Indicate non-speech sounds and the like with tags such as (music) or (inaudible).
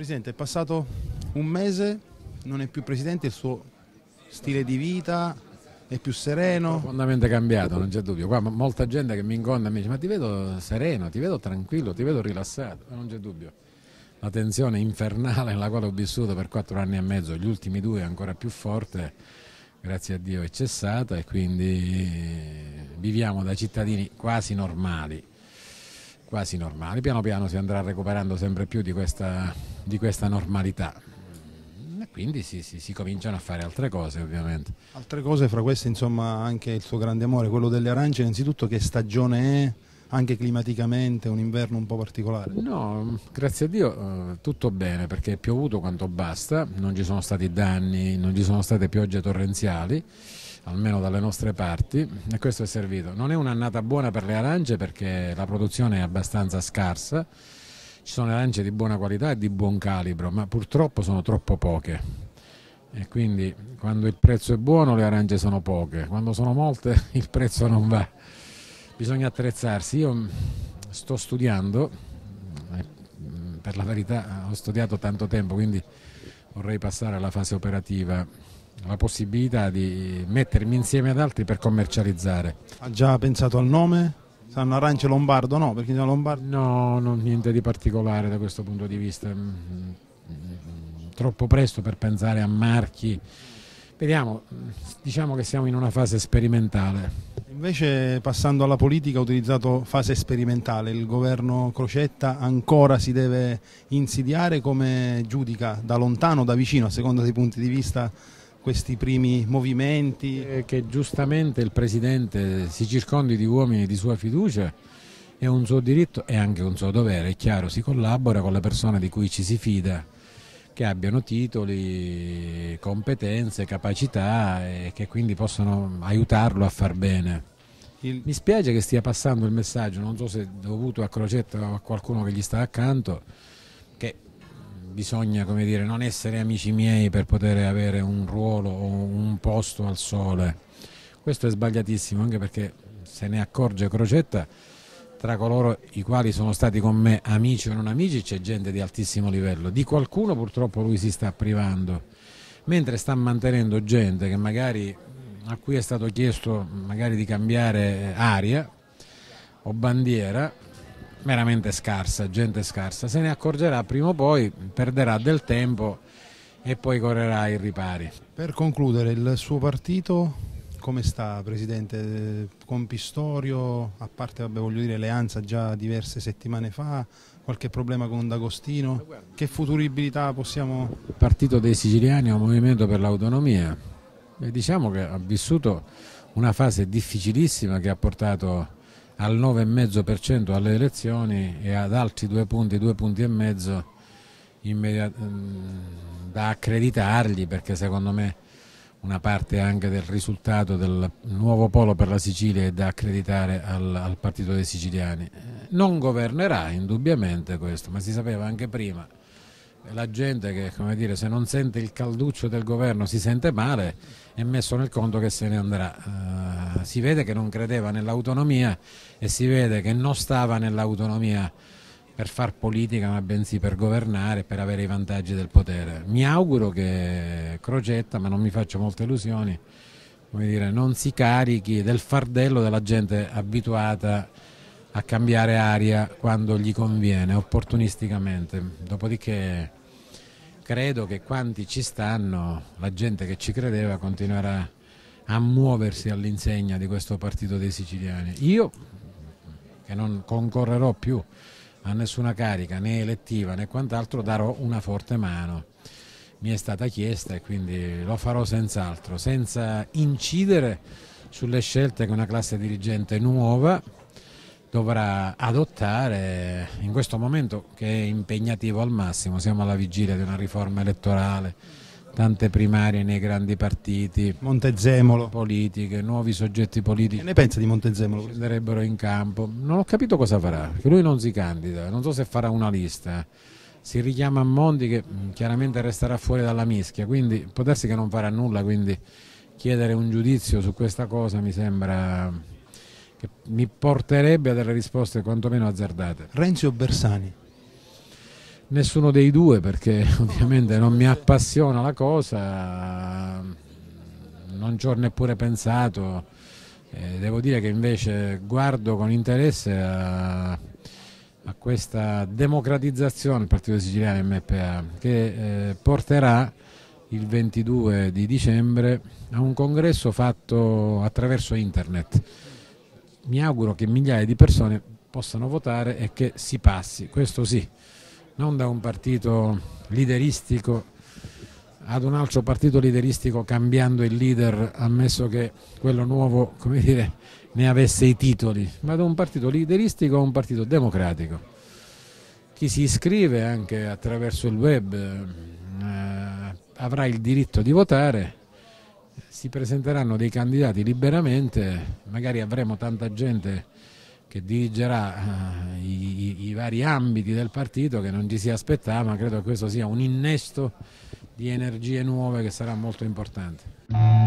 Presidente, è passato un mese, non è più Presidente, il suo stile di vita è più sereno? È profondamente cambiato, non c'è dubbio. Qua molta gente che mi incontra mi dice ma ti vedo sereno, ti vedo tranquillo, ti vedo rilassato, non c'è dubbio. La tensione infernale nella quale ho vissuto per quattro anni e mezzo, gli ultimi due ancora più forte, grazie a Dio è cessata e quindi viviamo da cittadini quasi normali, quasi normali. Piano piano si andrà recuperando sempre più di questa di questa normalità. quindi si, si, si, cominciano a fare altre cose ovviamente. Altre cose, fra queste insomma anche il suo grande amore, quello delle arance, innanzitutto che stagione è? Anche climaticamente, un inverno un po' particolare? No, grazie a Dio eh, tutto bene perché è piovuto quanto basta, non ci sono stati danni, non ci sono state piogge torrenziali almeno dalle nostre parti, e questo è servito. Non è un'annata buona per le arance perché la produzione è abbastanza scarsa, ci sono le arance di buona qualità e di buon calibro, ma purtroppo sono troppo poche. E quindi quando il prezzo è buono le arance sono poche, quando sono molte (laughs) il prezzo non va. Bisogna attrezzarsi. Io mm, sto studiando, mm, mm, per la verità ho studiato tanto tempo, quindi vorrei passare alla fase operativa la possibilità di mettermi insieme ad altri per commercializzare. Ha già pensato al nome? Sanno arance lombardo no? Perché lombardo... No, no, niente di particolare da questo punto di vista. Mm, mm, mm, troppo presto per pensare a marchi. Vediamo, diciamo che siamo in una fase sperimentale. Invece passando alla politica ha utilizzato fase sperimentale, il governo Crocetta ancora si deve insidiare come giudica da lontano, da vicino, a seconda dei punti di vista questi primi movimenti? Eh, che giustamente il Presidente si circondi di uomini di sua fiducia è un suo diritto e anche un suo dovere, è chiaro, si collabora con le persone di cui ci si fida, che abbiano titoli, competenze, capacità e che quindi possano aiutarlo a far bene. Il... Mi spiace che stia passando il messaggio, non so se è dovuto a Crocetta o a qualcuno che gli sta accanto, bisogna come dire, non essere amici miei per poter avere un ruolo o un posto al sole. Questo è sbagliatissimo anche perché se ne accorge Crocetta tra coloro i quali sono stati con me amici o non amici c'è gente di altissimo livello, di qualcuno purtroppo lui si sta privando, mentre sta mantenendo gente magari, a cui è stato chiesto magari di cambiare aria o bandiera veramente scarsa, gente scarsa, se ne accorgerà prima o poi, perderà del tempo e poi correrà i ripari. Per concludere, il suo partito come sta Presidente? Con Pistorio, a parte vabbè, voglio dire Leanza già diverse settimane fa, qualche problema con D'Agostino, che futuribilità possiamo... Il Partito dei Siciliani è un movimento per l'autonomia diciamo che ha vissuto una fase difficilissima che ha portato al 9,5% alle elezioni e ad altri due punti, due punti e mezzo mm, da accreditargli perché secondo me una parte anche del risultato del nuovo polo per la Sicilia è da accreditare al, al partito dei siciliani. Non governerà indubbiamente questo, ma si sapeva anche prima la gente che come dire, se non sente il calduccio del governo si sente male è messo nel conto che se ne andrà. Uh, si vede che non credeva nell'autonomia e si vede che non stava nell'autonomia per far politica ma bensì per governare, per avere i vantaggi del potere. Mi auguro che Crocetta, ma non mi faccio molte illusioni, dire, non si carichi del fardello della gente abituata a a cambiare aria quando gli conviene, opportunisticamente. Dopodiché credo che quanti ci stanno, la gente che ci credeva, continuerà a muoversi all'insegna di questo partito dei siciliani. Io, che non concorrerò più a nessuna carica né elettiva né quant'altro, darò una forte mano. Mi è stata chiesta e quindi lo farò senz'altro, senza incidere sulle scelte che una classe dirigente nuova dovrà adottare in questo momento che è impegnativo al massimo, siamo alla vigilia di una riforma elettorale, tante primarie nei grandi partiti, Montezemolo, politiche, nuovi soggetti politici. Che ne pensa di Montezemolo? Scenderebbero in campo. Non ho capito cosa farà, perché lui non si candida, non so se farà una lista. Si richiama a Monti che mm, chiaramente resterà fuori dalla mischia, quindi può darsi che non farà nulla, quindi chiedere un giudizio su questa cosa mi sembra che mi porterebbe a delle risposte quantomeno azzardate. Renzi o Bersani? Nessuno dei due perché (laughs) ovviamente non mi appassiona la cosa, non ci ho neppure pensato. Eh, devo dire che invece guardo con interesse a, a questa democratizzazione del Partito Siciliano MPA che eh, porterà il 22 di dicembre a un congresso fatto attraverso internet mi auguro che migliaia di persone possano votare e che si passi, questo sì, non da un partito lideristico ad un altro partito lideristico cambiando il leader, ammesso che quello nuovo dire, ne avesse i titoli, ma da un partito lideristico a un partito democratico. Chi si iscrive anche attraverso il web eh, avrà il diritto di votare si presenteranno dei candidati liberamente, magari avremo tanta gente che dirigerà eh, i, i, vari ambiti del partito che non ci si aspettava, ma credo che questo sia un innesto di energie nuove che sarà molto importante.